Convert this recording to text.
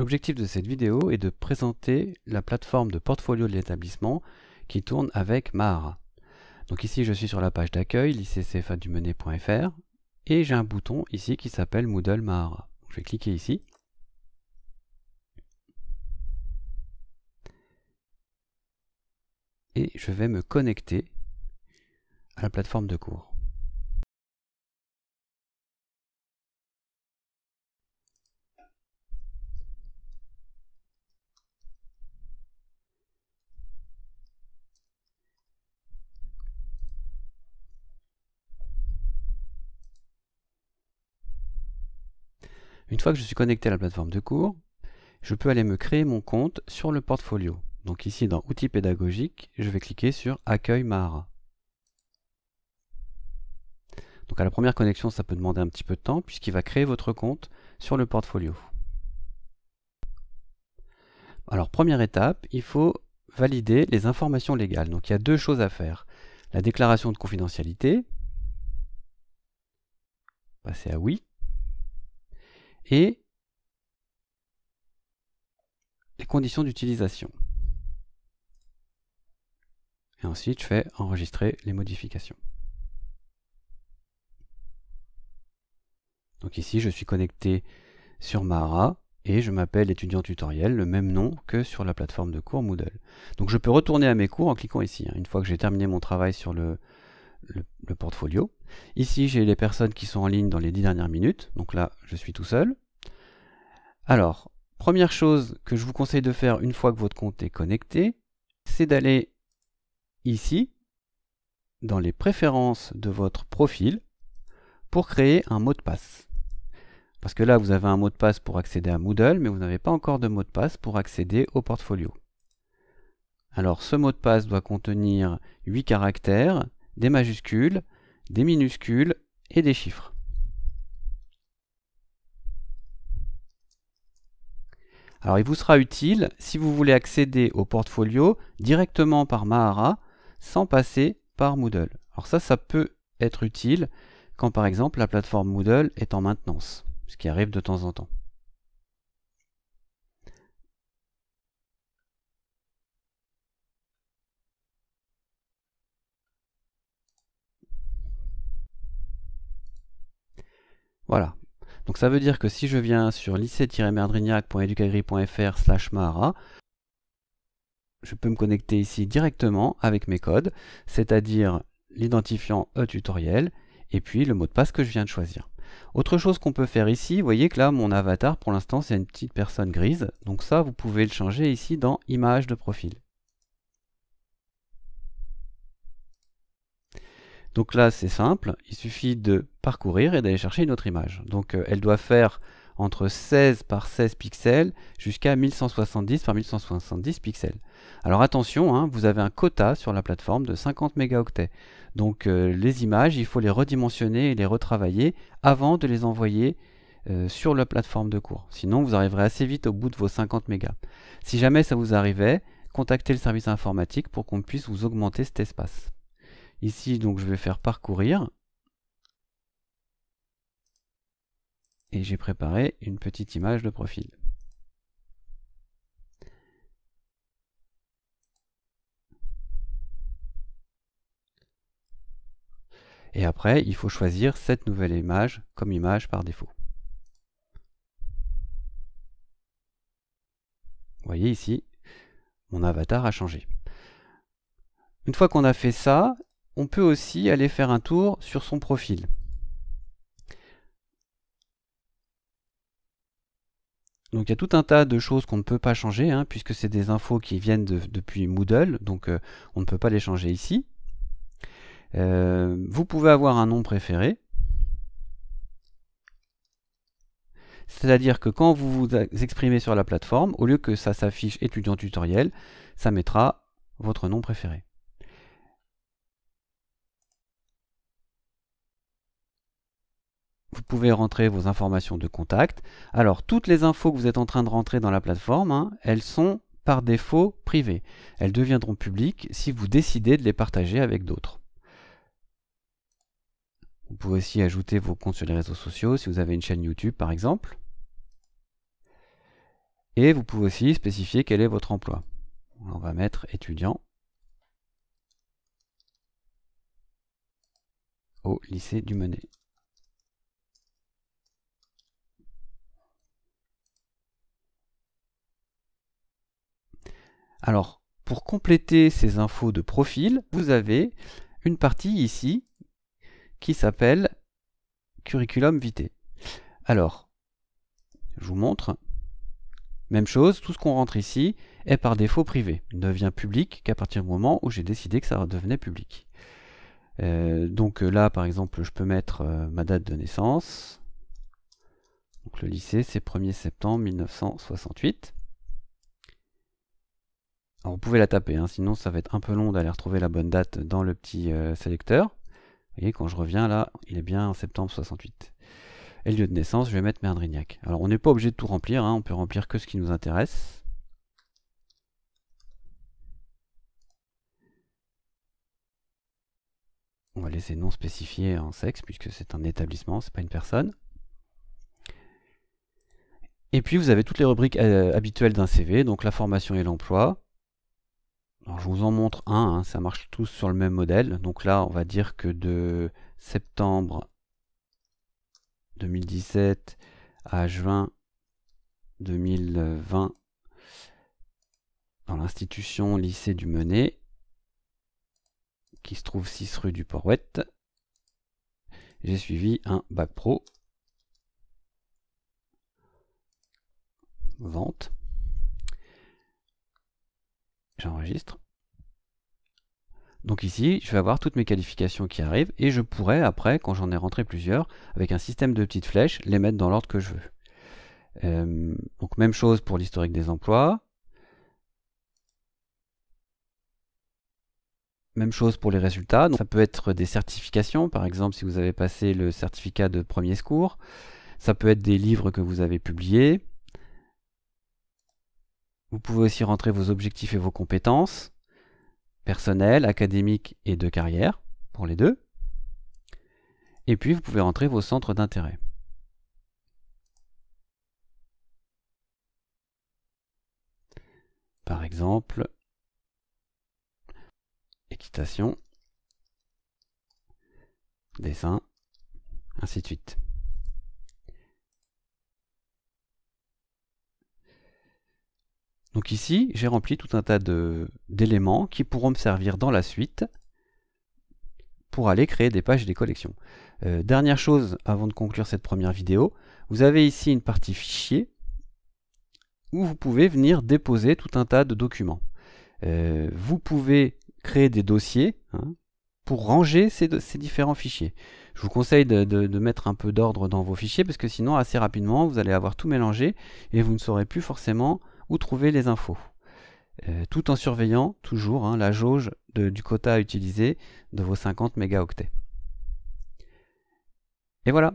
L'objectif de cette vidéo est de présenter la plateforme de portfolio de l'établissement qui tourne avec MAR. Donc ici je suis sur la page d'accueil lycécfadumenet.fr et j'ai un bouton ici qui s'appelle Moodle MAR. Je vais cliquer ici. Et je vais me connecter à la plateforme de cours. Une fois que je suis connecté à la plateforme de cours, je peux aller me créer mon compte sur le portfolio. Donc ici dans Outils pédagogiques, je vais cliquer sur Accueil Mara. Donc à la première connexion, ça peut demander un petit peu de temps puisqu'il va créer votre compte sur le portfolio. Alors première étape, il faut valider les informations légales. Donc il y a deux choses à faire. La déclaration de confidentialité, passer à oui, et les conditions d'utilisation. Et ensuite, je fais enregistrer les modifications. Donc ici, je suis connecté sur Mara, et je m'appelle étudiant tutoriel, le même nom que sur la plateforme de cours Moodle. Donc je peux retourner à mes cours en cliquant ici. Hein, une fois que j'ai terminé mon travail sur le, le, portfolio. Ici, j'ai les personnes qui sont en ligne dans les 10 dernières minutes. Donc là, je suis tout seul. Alors, première chose que je vous conseille de faire une fois que votre compte est connecté, c'est d'aller ici, dans les préférences de votre profil, pour créer un mot de passe. Parce que là, vous avez un mot de passe pour accéder à Moodle, mais vous n'avez pas encore de mot de passe pour accéder au portfolio. Alors, ce mot de passe doit contenir 8 caractères des majuscules, des minuscules et des chiffres. Alors il vous sera utile si vous voulez accéder au portfolio directement par Mahara sans passer par Moodle. Alors ça, ça peut être utile quand par exemple la plateforme Moodle est en maintenance, ce qui arrive de temps en temps. Voilà. Donc ça veut dire que si je viens sur lycée-merdrignac.educagri.fr slash je peux me connecter ici directement avec mes codes, c'est-à-dire l'identifiant e-tutoriel et puis le mot de passe que je viens de choisir. Autre chose qu'on peut faire ici, vous voyez que là mon avatar pour l'instant c'est une petite personne grise, donc ça vous pouvez le changer ici dans image de profil. Donc là, c'est simple, il suffit de parcourir et d'aller chercher une autre image. Donc euh, elle doit faire entre 16 par 16 pixels jusqu'à 1170 par 1170 pixels. Alors attention, hein, vous avez un quota sur la plateforme de 50 mégaoctets. Donc euh, les images, il faut les redimensionner et les retravailler avant de les envoyer euh, sur la plateforme de cours. Sinon, vous arriverez assez vite au bout de vos 50 mégas. Si jamais ça vous arrivait, contactez le service informatique pour qu'on puisse vous augmenter cet espace. Ici, donc, je vais faire parcourir. Et j'ai préparé une petite image de profil. Et après, il faut choisir cette nouvelle image comme image par défaut. Vous voyez ici, mon avatar a changé. Une fois qu'on a fait ça, on peut aussi aller faire un tour sur son profil. Donc il y a tout un tas de choses qu'on ne peut pas changer, hein, puisque c'est des infos qui viennent depuis Moodle, donc euh, on ne peut pas les changer ici. Euh, vous pouvez avoir un nom préféré. C'est-à-dire que quand vous vous exprimez sur la plateforme, au lieu que ça s'affiche étudiant tutoriel, ça mettra votre nom préféré. vous pouvez rentrer vos informations de contact. Alors, toutes les infos que vous êtes en train de rentrer dans la plateforme, hein, elles sont par défaut privées. Elles deviendront publiques si vous décidez de les partager avec d'autres. Vous pouvez aussi ajouter vos comptes sur les réseaux sociaux si vous avez une chaîne YouTube par exemple. Et vous pouvez aussi spécifier quel est votre emploi. On va mettre étudiant au lycée du Menet. Alors, pour compléter ces infos de profil, vous avez une partie ici qui s'appelle Curriculum Vitae. Alors, je vous montre. Même chose, tout ce qu'on rentre ici est par défaut privé. Il ne devient public qu'à partir du moment où j'ai décidé que ça devenait public. Euh, donc là, par exemple, je peux mettre euh, ma date de naissance. Donc le lycée, c'est 1er septembre 1968. Alors vous pouvez la taper, hein. sinon ça va être un peu long d'aller retrouver la bonne date dans le petit euh, sélecteur. Vous voyez, quand je reviens là, il est bien septembre 68. Et lieu de naissance, je vais mettre Merdrignac. Alors on n'est pas obligé de tout remplir, hein. on peut remplir que ce qui nous intéresse. On va laisser non spécifié en sexe, puisque c'est un établissement, c'est pas une personne. Et puis vous avez toutes les rubriques euh, habituelles d'un CV, donc la formation et l'emploi, je vous en montre un, hein, ça marche tous sur le même modèle. Donc là, on va dire que de septembre 2017 à juin 2020, dans l'institution lycée du Menet, qui se trouve 6 rue du Porouette j'ai suivi un bac pro vente j'enregistre. Donc ici, je vais avoir toutes mes qualifications qui arrivent et je pourrais après, quand j'en ai rentré plusieurs, avec un système de petites flèches, les mettre dans l'ordre que je veux. Euh, donc même chose pour l'historique des emplois. Même chose pour les résultats. Donc ça peut être des certifications, par exemple si vous avez passé le certificat de premier secours. Ça peut être des livres que vous avez publiés. Vous pouvez aussi rentrer vos objectifs et vos compétences personnelles, académiques et de carrière pour les deux. Et puis vous pouvez rentrer vos centres d'intérêt. Par exemple, équitation, dessin, ainsi de suite. Donc ici, j'ai rempli tout un tas d'éléments qui pourront me servir dans la suite pour aller créer des pages et des collections. Euh, dernière chose avant de conclure cette première vidéo, vous avez ici une partie fichier où vous pouvez venir déposer tout un tas de documents. Euh, vous pouvez créer des dossiers hein, pour ranger ces, différents fichiers. Je vous conseille de, de mettre un peu d'ordre dans vos fichiers parce que sinon assez rapidement vous allez avoir tout mélangé et vous ne saurez plus forcément où trouver les infos. Euh, tout en surveillant toujours hein, la jauge du quota utilisé de vos 50 mégaoctets. Et voilà,